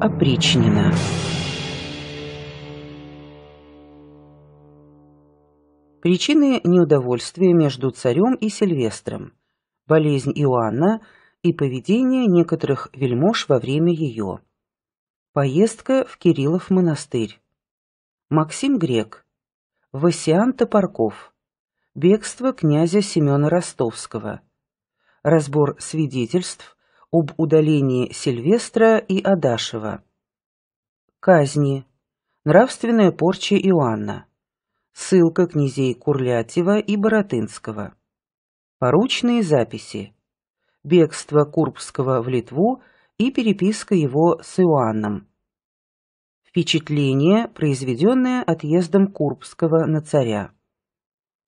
опричнина. Причины неудовольствия между царем и Сильвестром, болезнь Иоанна и поведение некоторых вельмож во время ее. Поездка в Кириллов монастырь. Максим Грек. Васян Топорков. Бегство князя Семена Ростовского. Разбор свидетельств об удалении Сильвестра и Адашева. Казни. Нравственная порча Иоанна. Ссылка князей Курлятьева и Боротынского. Поручные записи. Бегство Курбского в Литву и переписка его с Иоанном. Впечатление, произведенное отъездом Курбского на царя.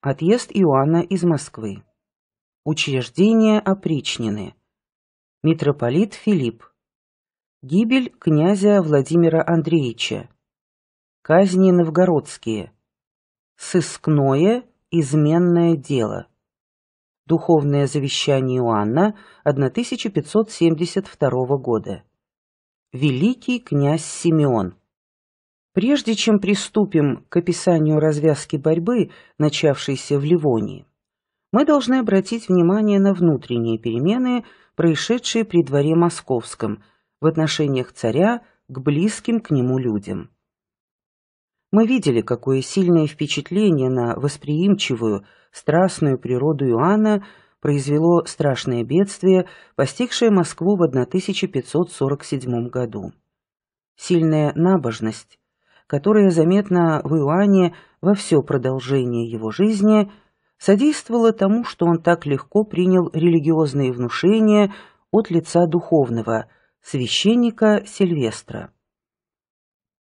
Отъезд Иоанна из Москвы. Учреждение опричнины. Митрополит Филипп. Гибель князя Владимира Андреевича. Казни новгородские. Сыскное изменное дело. Духовное завещание Иоанна 1572 года. Великий князь Симеон. Прежде чем приступим к описанию развязки борьбы, начавшейся в Ливонии, мы должны обратить внимание на внутренние перемены, происшедшие при дворе московском, в отношениях царя к близким к нему людям. Мы видели, какое сильное впечатление на восприимчивую, страстную природу Иоанна произвело страшное бедствие, постигшее Москву в 1547 году. Сильная набожность, которая заметна в Иоанне во все продолжение его жизни – содействовало тому, что он так легко принял религиозные внушения от лица духовного, священника Сильвестра.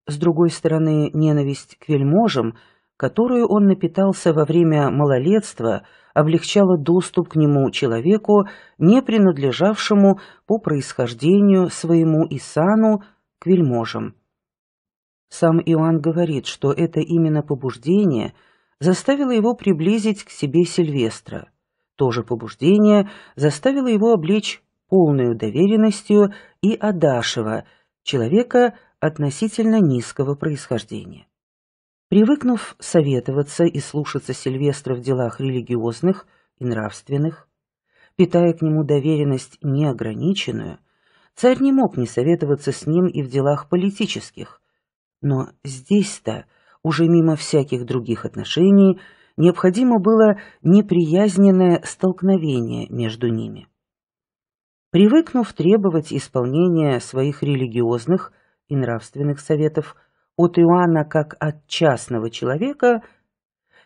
С другой стороны, ненависть к вельможам, которую он напитался во время малолетства, облегчала доступ к нему человеку, не принадлежавшему по происхождению своему Исану к вельможам. Сам Иоанн говорит, что это именно побуждение – заставило его приблизить к себе Сильвестра. То же побуждение заставило его облечь полную доверенностью и Адашева, человека относительно низкого происхождения. Привыкнув советоваться и слушаться Сильвестра в делах религиозных и нравственных, питая к нему доверенность неограниченную, царь не мог не советоваться с ним и в делах политических. Но здесь-то – уже мимо всяких других отношений, необходимо было неприязненное столкновение между ними. Привыкнув требовать исполнения своих религиозных и нравственных советов от Иоанна как от частного человека,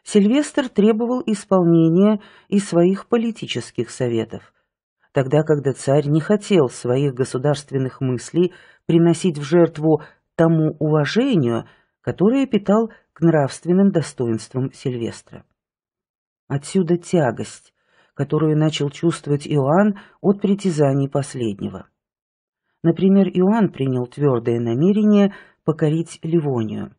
Сильвестр требовал исполнения и своих политических советов, тогда когда царь не хотел своих государственных мыслей приносить в жертву тому уважению, которое питал к нравственным достоинствам Сильвестра. Отсюда тягость, которую начал чувствовать Иоанн от притязаний последнего. Например, Иоанн принял твердое намерение покорить Ливонию.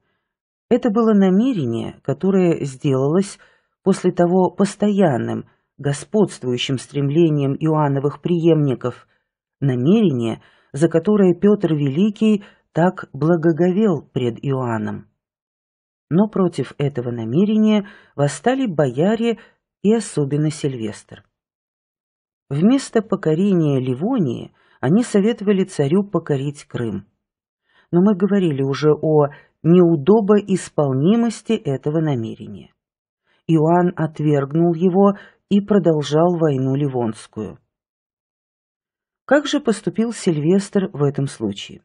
Это было намерение, которое сделалось после того постоянным, господствующим стремлением Иоанновых преемников, намерение, за которое Петр Великий – так благоговел пред Иоанном. Но против этого намерения восстали бояре и особенно Сильвестр. Вместо покорения Ливонии они советовали царю покорить Крым. Но мы говорили уже о неудобоисполнимости этого намерения. Иоанн отвергнул его и продолжал войну Ливонскую. Как же поступил Сильвестр в этом случае?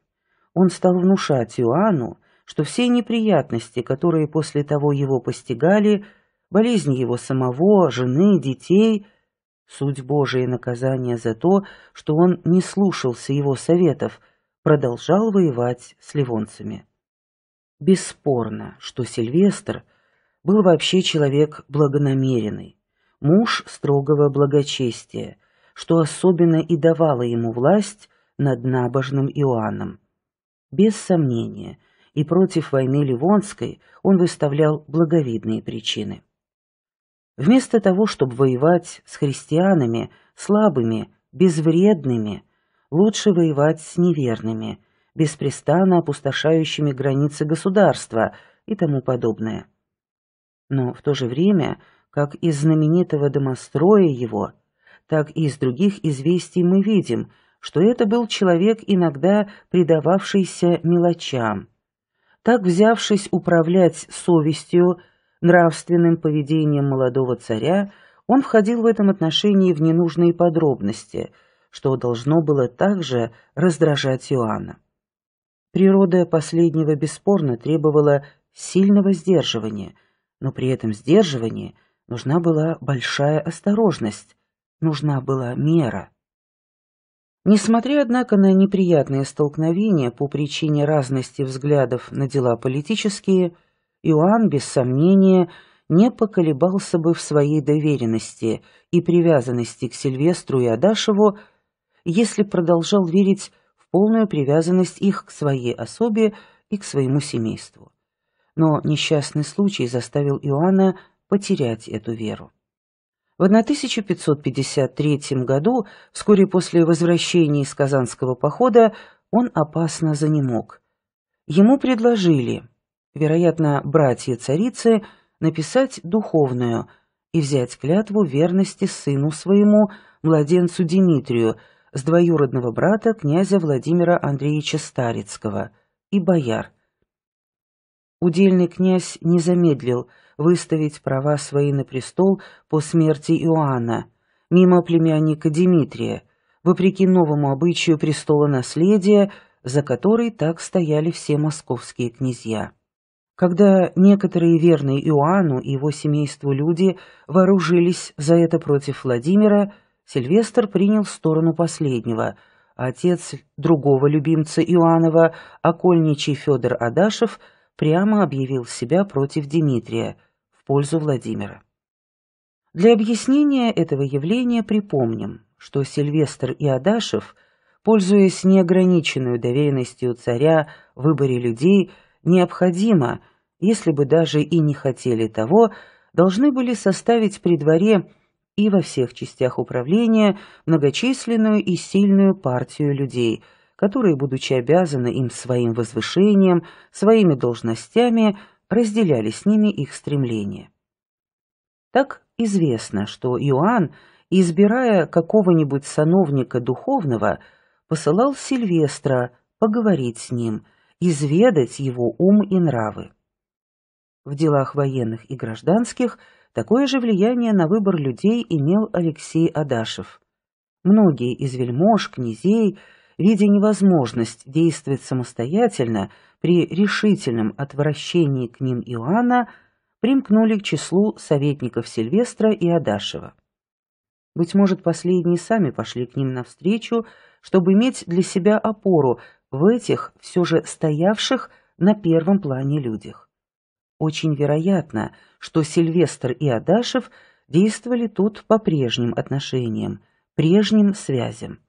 он стал внушать Иоанну, что все неприятности, которые после того его постигали, болезнь его самого, жены, детей, суть Божия наказание за то, что он не слушался его советов, продолжал воевать с ливонцами. Бесспорно, что Сильвестр был вообще человек благонамеренный, муж строгого благочестия, что особенно и давало ему власть над набожным Иоанном без сомнения, и против войны Ливонской он выставлял благовидные причины. Вместо того, чтобы воевать с христианами, слабыми, безвредными, лучше воевать с неверными, беспрестанно опустошающими границы государства и тому подобное. Но в то же время, как из знаменитого домостроя его, так и из других известий мы видим, что это был человек, иногда предававшийся мелочам. Так, взявшись управлять совестью, нравственным поведением молодого царя, он входил в этом отношении в ненужные подробности, что должно было также раздражать Иоанна. Природа последнего бесспорно требовала сильного сдерживания, но при этом сдерживании нужна была большая осторожность, нужна была мера. Несмотря, однако, на неприятные столкновения по причине разности взглядов на дела политические, Иоанн, без сомнения, не поколебался бы в своей доверенности и привязанности к Сильвестру и Адашеву, если продолжал верить в полную привязанность их к своей особе и к своему семейству. Но несчастный случай заставил Иоанна потерять эту веру. В 1553 году, вскоре после возвращения из Казанского похода, он опасно занемог. Ему предложили, вероятно, братья царицы, написать духовную и взять клятву верности сыну своему, младенцу Дмитрию, с двоюродного брата князя Владимира Андреевича Старицкого и бояр. Удельный князь не замедлил – выставить права свои на престол по смерти Иоанна, мимо племянника Дмитрия, вопреки новому обычаю престола наследия, за который так стояли все московские князья. Когда некоторые верные Иоанну и его семейству люди вооружились за это против Владимира, Сильвестр принял сторону последнего, а отец другого любимца Иоаннова, окольничий Федор Адашев, прямо объявил себя против Дмитрия – в пользу Владимира. Для объяснения этого явления припомним, что Сильвестр и Адашев, пользуясь неограниченной доверенностью царя в выборе людей, необходимо, если бы даже и не хотели того, должны были составить при дворе и во всех частях управления многочисленную и сильную партию людей, которые, будучи обязаны им своим возвышением, своими должностями – разделяли с ними их стремления. Так известно, что Иоанн, избирая какого-нибудь сановника духовного, посылал Сильвестра поговорить с ним, изведать его ум и нравы. В делах военных и гражданских такое же влияние на выбор людей имел Алексей Адашев. Многие из вельмож, князей – видя невозможность действовать самостоятельно при решительном отвращении к ним Иоанна, примкнули к числу советников Сильвестра и Адашева. Быть может, последние сами пошли к ним навстречу, чтобы иметь для себя опору в этих, все же стоявших на первом плане людях. Очень вероятно, что Сильвестр и Адашев действовали тут по прежним отношениям, прежним связям.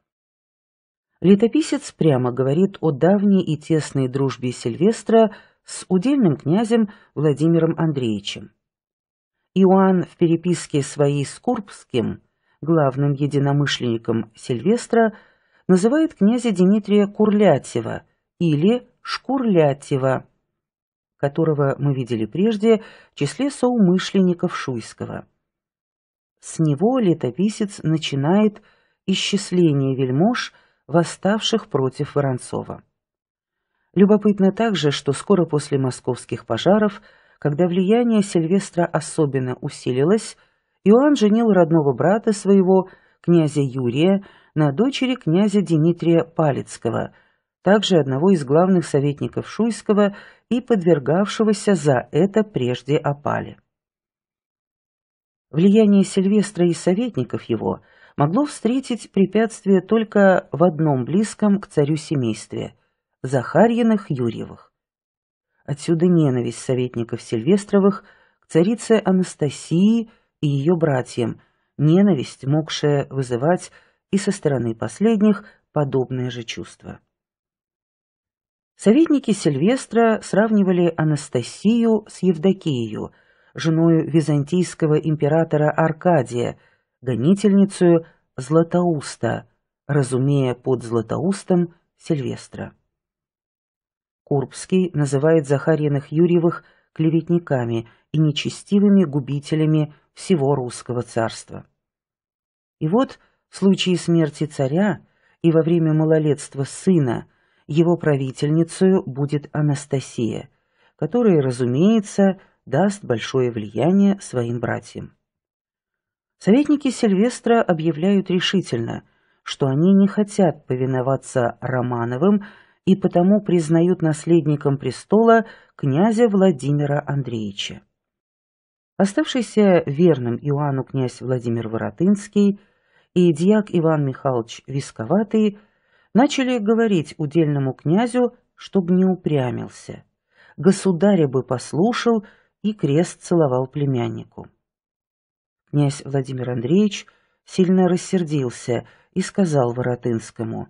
Летописец прямо говорит о давней и тесной дружбе Сильвестра с удельным князем Владимиром Андреевичем. Иоанн в переписке своей с Курбским, главным единомышленником Сильвестра, называет князя Дмитрия Курлятьева или Шкурлятьева, которого мы видели прежде в числе соумышленников Шуйского. С него летописец начинает исчисление вельмож – восставших против Воронцова. Любопытно также, что скоро после московских пожаров, когда влияние Сильвестра особенно усилилось, Иоанн женил родного брата своего, князя Юрия, на дочери князя Дмитрия Палецкого, также одного из главных советников Шуйского и подвергавшегося за это прежде опале. Влияние Сильвестра и советников его – могло встретить препятствие только в одном близком к царю семействе – Захарьиных-Юрьевых. Отсюда ненависть советников Сильвестровых к царице Анастасии и ее братьям, ненависть, могшая вызывать и со стороны последних подобное же чувство. Советники Сильвестра сравнивали Анастасию с Евдокией, женою византийского императора Аркадия – гонительницу Златоуста, разумея под Златоустом Сильвестра. Курбский называет Захариных Юрьевых клеветниками и нечестивыми губителями всего русского царства. И вот в случае смерти царя и во время малолетства сына его правительницей будет Анастасия, которая, разумеется, даст большое влияние своим братьям. Советники Сильвестра объявляют решительно, что они не хотят повиноваться Романовым и потому признают наследником престола князя Владимира Андреевича. Оставшийся верным Иоанну князь Владимир Воротынский и дьяк Иван Михайлович Висковатый начали говорить удельному князю, чтобы не упрямился. Государя бы послушал и крест целовал племяннику. Князь Владимир Андреевич сильно рассердился и сказал Воротынскому,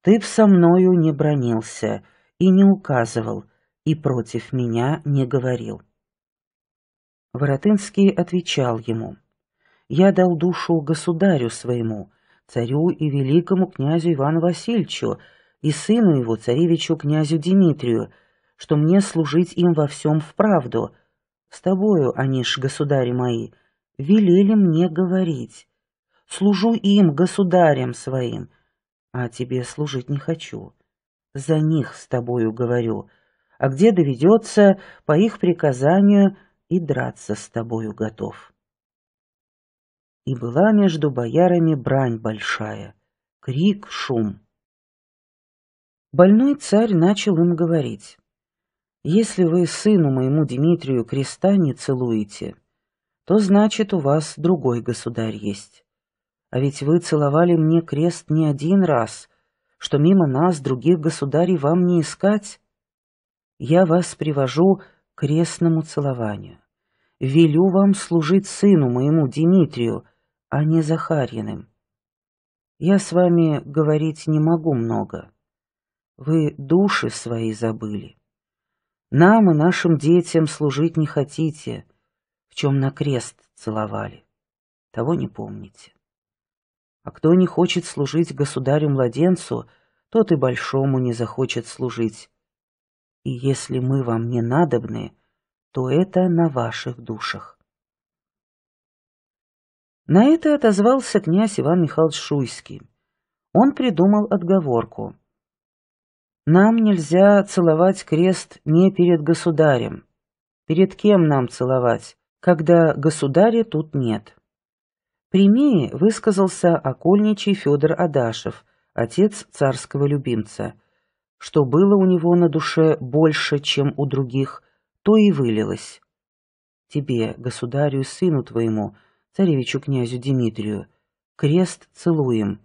«Ты б со мною не бронился и не указывал, и против меня не говорил». Воротынский отвечал ему, «Я дал душу государю своему, царю и великому князю Ивану Васильевичу и сыну его, царевичу князю Дмитрию, что мне служить им во всем вправду. С тобою они ж, государи мои, — велели мне говорить. Служу им, государям своим, а тебе служить не хочу. За них с тобою говорю, а где доведется, по их приказанию и драться с тобою готов. И была между боярами брань большая, крик, шум. Больной царь начал им говорить. «Если вы сыну моему Дмитрию креста не целуете, то значит, у вас другой государь есть. А ведь вы целовали мне крест не один раз, что мимо нас других государей вам не искать. Я вас привожу к крестному целованию. Велю вам служить сыну моему Дмитрию, а не Захарьиным. Я с вами говорить не могу много. Вы души свои забыли. Нам и нашим детям служить не хотите, в чем на крест целовали. Того не помните. А кто не хочет служить государю-младенцу, тот и большому не захочет служить. И если мы вам не надобны, то это на ваших душах. На это отозвался князь Иван Михайлович Шуйский. Он придумал отговорку. «Нам нельзя целовать крест не перед государем. Перед кем нам целовать? когда государя тут нет. Прямее высказался окольничий Федор Адашев, отец царского любимца. Что было у него на душе больше, чем у других, то и вылилось. Тебе, государю, сыну твоему, царевичу князю Дмитрию, крест целуем,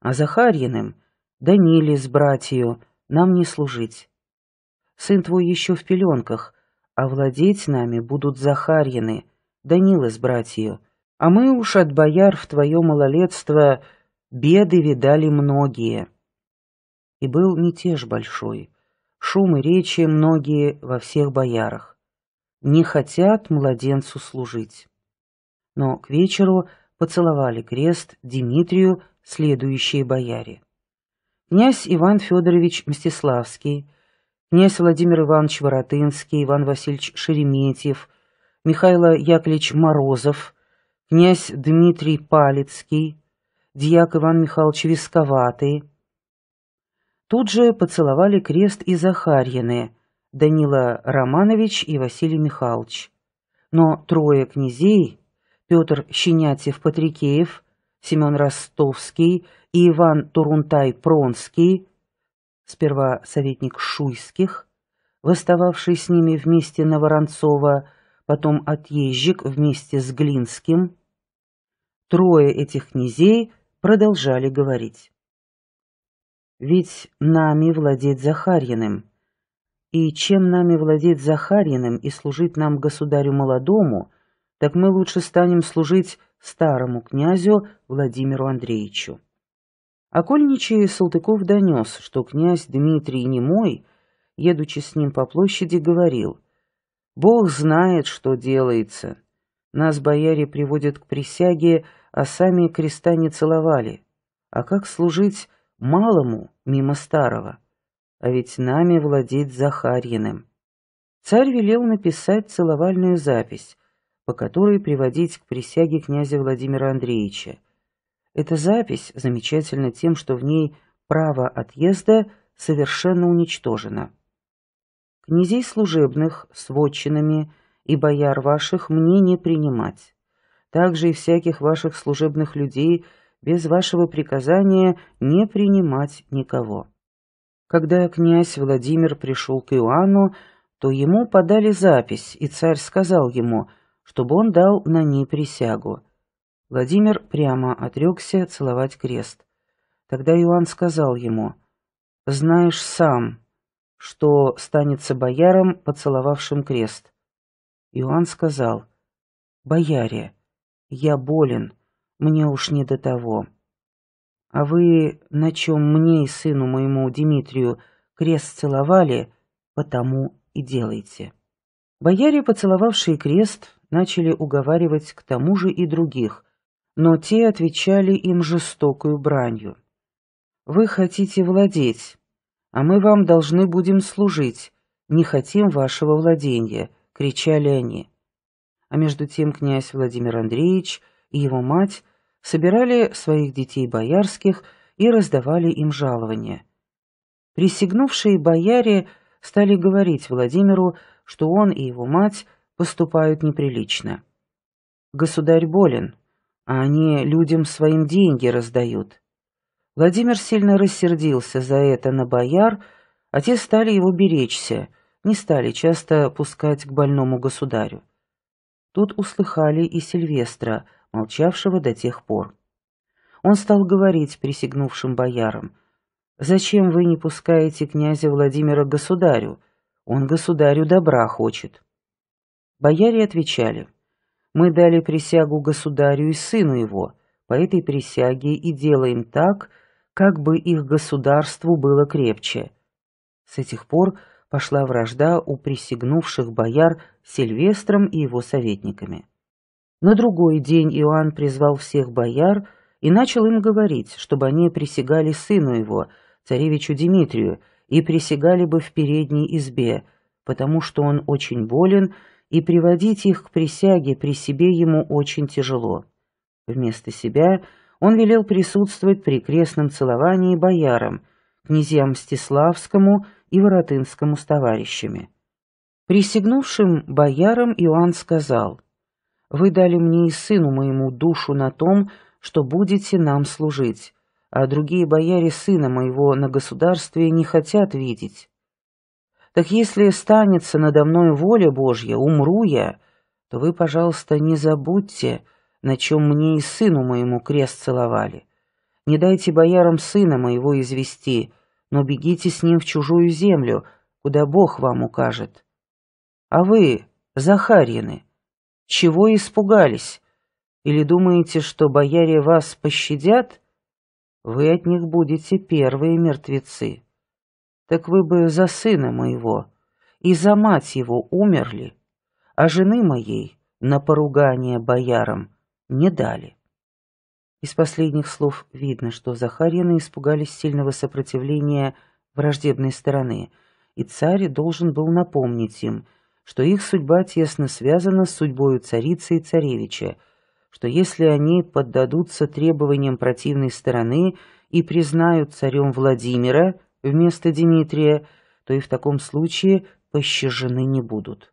а Захарьиным, Даниле с братью, нам не служить. Сын твой еще в пеленках, а владеть нами будут Захарьины, Данила с братью. А мы уж от бояр в твое малолетство беды видали многие. И был мятеж большой, шум и речи многие во всех боярах. Не хотят младенцу служить. Но к вечеру поцеловали крест Дмитрию следующие бояре. Князь Иван Федорович Мстиславский – князь Владимир Иванович Воротынский, Иван Васильевич Шереметьев, Михаил Яковлевич Морозов, князь Дмитрий Палецкий, дьяк Иван Михайлович Висковатый. Тут же поцеловали крест и Захарьины, Данила Романович и Василий Михайлович. Но трое князей, Петр Щенятьев-Патрикеев, Семен Ростовский и Иван Турунтай-Пронский, сперва советник Шуйских, выстававший с ними вместе на Воронцова, потом отъезжик вместе с Глинским. Трое этих князей продолжали говорить. «Ведь нами владеть Захарьиным, и чем нами владеть Захарьиным и служить нам государю молодому, так мы лучше станем служить старому князю Владимиру Андреевичу». Окольничий Салтыков донес, что князь Дмитрий Немой, едучи с ним по площади, говорил «Бог знает, что делается. Нас бояре приводят к присяге, а сами креста не целовали. А как служить малому мимо старого? А ведь нами владеть Захарьиным». Царь велел написать целовальную запись, по которой приводить к присяге князя Владимира Андреевича – эта запись замечательна тем, что в ней право отъезда совершенно уничтожено. Князей служебных с вотчинами и бояр ваших мне не принимать. Также и всяких ваших служебных людей без вашего приказания не принимать никого. Когда князь Владимир пришел к Иоанну, то ему подали запись, и царь сказал ему, чтобы он дал на ней присягу – Владимир прямо отрекся целовать крест. Тогда Иоанн сказал ему, «Знаешь сам, что станется бояром, поцеловавшим крест». Иоанн сказал, «Бояре, я болен, мне уж не до того». «А вы, на чем мне и сыну моему Дмитрию крест целовали, потому и делайте». Бояре, поцеловавшие крест, начали уговаривать к тому же и других – но те отвечали им жестокую бранью. «Вы хотите владеть, а мы вам должны будем служить, не хотим вашего владения», — кричали они. А между тем князь Владимир Андреевич и его мать собирали своих детей боярских и раздавали им жалования. Присягнувшие бояре стали говорить Владимиру, что он и его мать поступают неприлично. «Государь болен», а они людям своим деньги раздают. Владимир сильно рассердился за это на бояр, а те стали его беречься, не стали часто пускать к больному государю. Тут услыхали и Сильвестра, молчавшего до тех пор. Он стал говорить присягнувшим боярам, «Зачем вы не пускаете князя Владимира к государю? Он государю добра хочет». Бояре отвечали, — мы дали присягу государю и сыну его. По этой присяге и делаем так, как бы их государству было крепче. С этих пор пошла вражда у присягнувших бояр с Сильвестром и его советниками. На другой день Иоанн призвал всех бояр и начал им говорить, чтобы они присягали сыну его, царевичу Дмитрию, и присягали бы в передней избе, потому что он очень болен и приводить их к присяге при себе ему очень тяжело. Вместо себя он велел присутствовать при крестном целовании боярам, князьям Стиславскому и Воротынскому с товарищами. Присягнувшим боярам Иоанн сказал, «Вы дали мне и сыну моему душу на том, что будете нам служить, а другие бояре сына моего на государстве не хотят видеть. Так если станется надо мной воля Божья, умру я, то вы, пожалуйста, не забудьте, на чем мне и сыну моему крест целовали. Не дайте боярам сына моего извести, но бегите с ним в чужую землю, куда Бог вам укажет. А вы, Захарьины, чего испугались? Или думаете, что бояре вас пощадят? Вы от них будете первые мертвецы» так вы бы за сына моего и за мать его умерли, а жены моей на поругание боярам не дали. Из последних слов видно, что Захарины испугались сильного сопротивления враждебной стороны, и царь должен был напомнить им, что их судьба тесно связана с судьбою царицы и царевича, что если они поддадутся требованиям противной стороны и признают царем Владимира – вместо Дмитрия, то и в таком случае пощажены не будут.